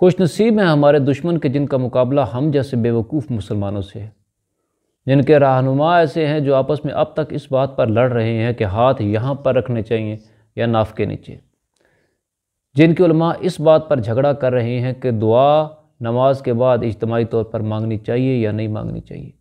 खुशनसीब हैं हमारे दुश्मन के जिनका मुकाबला हम जैसे बेवकूफ़ मुसलमानों से है जिनके रहनुमा ऐसे हैं जो आपस में अब तक इस बात पर लड़ रहे हैं कि हाथ यहाँ पर रखने चाहिए या नाफ के नीचे जिनके उलमा इस बात पर झगड़ा कर रहे हैं कि दुआ नमाज के बाद इज्तमाही तौर पर मांगनी चाहिए या नहीं मांगनी चाहिए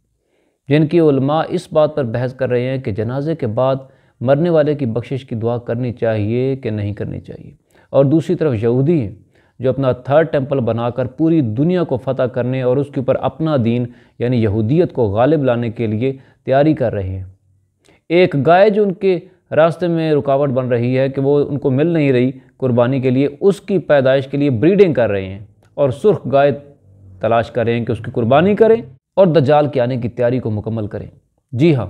जिनकी उलमा इस बात पर बहस कर रहे हैं कि जनाजे के बाद मरने वाले की बख्शिश की दुआ करनी चाहिए कि नहीं करनी चाहिए और दूसरी तरफ यहूदी हैं जो अपना थर्ड टेम्पल बनाकर पूरी दुनिया को फतह करने और उसके ऊपर अपना दीन यानी यहूदियत को गालिब लाने के लिए तैयारी कर रहे हैं एक गाय जो उनके रास्ते में रुकावट बन रही है कि वो उनको मिल नहीं रही कुर्बानी के लिए उसकी पैदाइश के लिए ब्रीडिंग कर रहे हैं और सुर्ख गाय तलाश कर रहे हैं कि उसकी कुर्बानी करें और दजाल के आने की तैयारी को मुकम्मल करें जी हाँ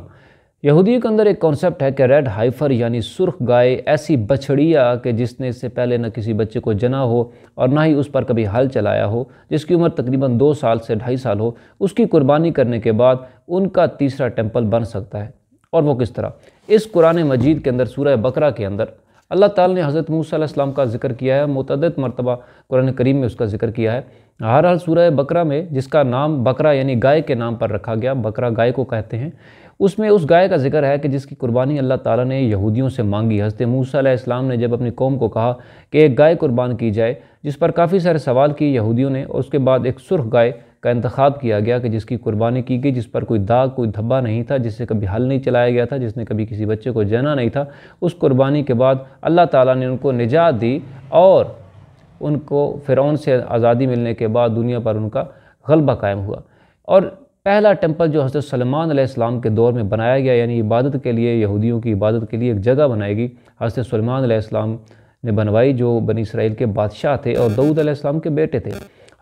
यहूदियों के अंदर एक कॉन्सेप्ट है कि रेड हाइफर यानी सुर्ख गाय ऐसी बछड़िया कि जिसने इससे पहले न किसी बच्चे को जना हो और ना ही उस पर कभी हल चलाया हो जिसकी उम्र तकरीबन दो साल से ढाई साल हो उसकी कुर्बानी करने के बाद उनका तीसरा टेम्पल बन सकता है और वो किस तरह इस कुरान मजीद के अंदर सूर्य बकरा के अंदर अल्लाह ताला ने हज़रत मूसम का जिक्र किया है मतद मरतबा कुरान करीम में उसका जिक्र किया है हर हाल सूरह बकरा में जिसका नाम बकरा यानी गाय के नाम पर रखा गया बकरा गाय को कहते हैं उसमें उस गाय का जिक्र है कि जिसकी कुर्बानी अल्लाह ताला ने यहूदियों से मांगी हज़रत मूसा इस्लाम ने जब अपनी कौम को कहा कि एक गाय कुर्बान की जाए जिस पर काफ़ी सारे सवाल किए यहूदियों ने और उसके बाद एक सुर्ख गाय का इंतखब किया गया कि जिसकी कुर्बानी की गई जिस पर कोई दाग कोई धब्बा नहीं था जिससे कभी हल नहीं चलाया गया था जिसने कभी किसी बच्चे को जना नहीं था उस कुर्बानी के बाद अल्लाह ताला ने उनको निजात दी और उनको फ़िरौन से आज़ादी मिलने के बाद दुनिया पर उनका गलबा कायम हुआ और पहला टेम्पल जो हज़रत सलमान आसमाम के दौर में बनाया गया यानी इबादत के लिए यहूदियों की इबादत के लिए एक जगह बनाई गई हज़रत सलमान आसमाम ने बनवाई जो बनी इसराइल के बादशाह थे और दऊद आसमाम के बेटे थे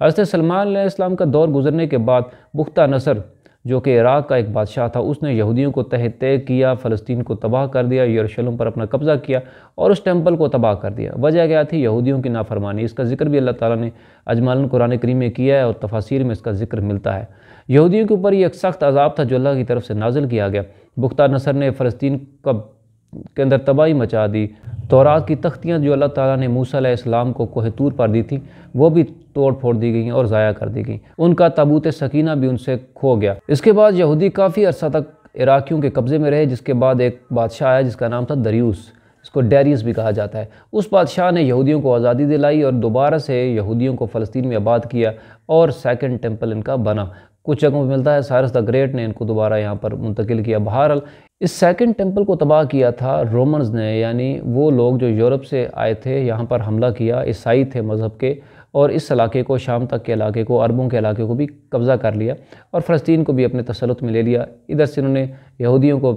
हज़रत सलमान इस्लाम का दौर गुजरने के बाद पुख्ता नसर जो कि इराक़ का एक बादशाह था उसने यहूदियों को तह तय किया फ़लस्तीन को तबाह कर दिया यरूशलेम पर अपना कब्ज़ा किया और उस टेम्पल को तबाह कर दिया वजह क्या थी यहूदियों की नाफरमानी इसका जिक्र भी अल्लाह ताला ने अजमालन कुरान करीम में किया है और तफासिर में इसका जिक्र मिलता है यहूदियों के ऊपर ये एक सख्त अजाब था जो अल्लाह की तरफ से नाजिल किया गया बुख्तार नसर ने फ़लस्तीन का के अंदर तबाही मचा दी तोरात की तख्तियाँ जो अल्लाह ताला ने मूसा इस्लाम को कोहतूर पर दी थी वो भी तोड़ फोड़ दी गई और ज़ाया कर दी गई उनका ताबूत सकीना भी उनसे खो गया इसके बाद यहूदी काफ़ी अरसा तक इराक़ियों के कब्ज़े में रहे जिसके बाद एक बादशाह आया जिसका नाम था दरियूस इसको डेरियस भी कहा जाता है उस बादशाह ने यहूदियों को आज़ादी दिलाई और दोबारा से यहूदियों को फ़लस्तीन में आबाद किया और सेकंड टेंपल इनका बना कुछ जगहों पर मिलता है सारस द ग्रेट ने इनको दोबारा यहाँ पर मुंतकिल किया बहरहाल इस सेकंड टेंपल को तबाह किया था रोमन्स ने यानी वो लोग जो यूरोप से आए थे यहाँ पर हमला किया ईसाई थे मज़हब के और इस इलाके को शाम तक के इलाके को अरबों के इलाके को भी कब्ज़ा कर लिया और फ़लस्तीन को भी अपने तसलुत में ले लिया इधर से इन्होंने यहूदियों को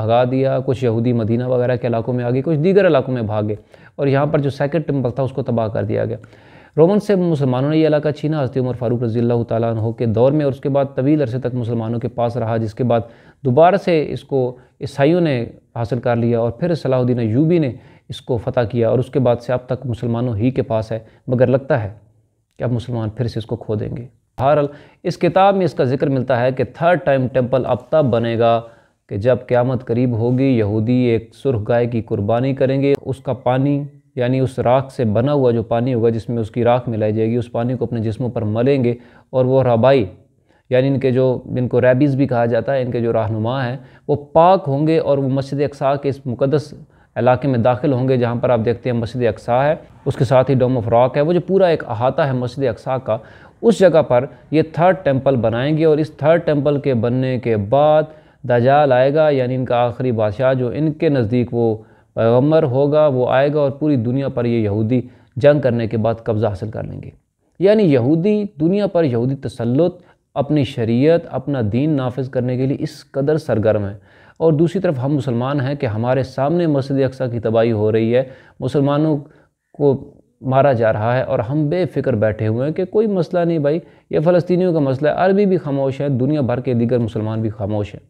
भगा दिया कुछ यहूदी मदीना वगैरह के इलाकों में आ गए कुछ दीगर इलाकों में भागे और यहाँ पर जो सेकंड टेम्पल था उसको तबाह कर दिया गया रोमन से मुसलमानों ने यह इलाका छीना हजती उमर फ़ारूक रज़ी अल्लाह तह के दौर में और उसके बाद तवील अरसे तक मुसलमानों के पास रहा जिसके बाद दोबारा से इसको ईसाइयों ने हासिल कर लिया और फिर सलाहुद्दीन यूबी ने इसको फ़तह किया और उसके बाद से अब तक मुसलमानों ही के पास है मगर लगता है कि अब मुसलमान फिर से इसको खो देंगे बहरहाल इस किताब में इसका जिक्र मिलता है कि थर्ड टाइम टेम्पल अब तब बनेगा कि जब क़्यामत करीब होगी यहूदी एक सुरख गाय की कुर्बानी करेंगे उसका पानी यानी उस राख से बना हुआ जो पानी होगा जिसमें उसकी राख मिलाई जाएगी उस पानी को अपने जिस्मों पर मलेंगे और वो रबाई यानी इनके जो जिनको रैबीज़ भी कहा जाता है इनके जो रहनुमा हैं वो पाक होंगे और वो मस्जिद अक्सा के इस मुकदस इलाके में दाखिल होंगे जहाँ पर आप देखते हैं मस्जिद अक्सा है उसके साथ ही डोम ऑफ रॉक है वो जो पूरा एक अहाता है मस्जिद अक्सा का उस जगह पर ये थर्ड टेम्पल बनाएंगे और इस थर्ड टेम्पल के बनने के बाद दजाल आएगा यानी इनका आखिरी बादशाह जो इनके नज़दीक वो पैगम्बर होगा वो आएगा और पूरी दुनिया पर ये यहूदी जंग करने के बाद कब्ज़ा हासिल कर लेंगे यानी यहूदी दुनिया पर यहूदी तसलुत अपनी शरीयत अपना दीन नाफज करने के लिए इस कदर सरगर्म है और दूसरी तरफ हम मुसलमान हैं कि हमारे सामने मस्जिद अक्सा की तबाही हो रही है मुसलमानों को मारा जा रहा है और हम बेफिक्र बैठे हुए हैं कि कोई मसला नहीं भाई ये फ़लस्तियों का मसला है अरबी भी खामोश है दुनिया भर के दीगर मुसलमान भी खामोश हैं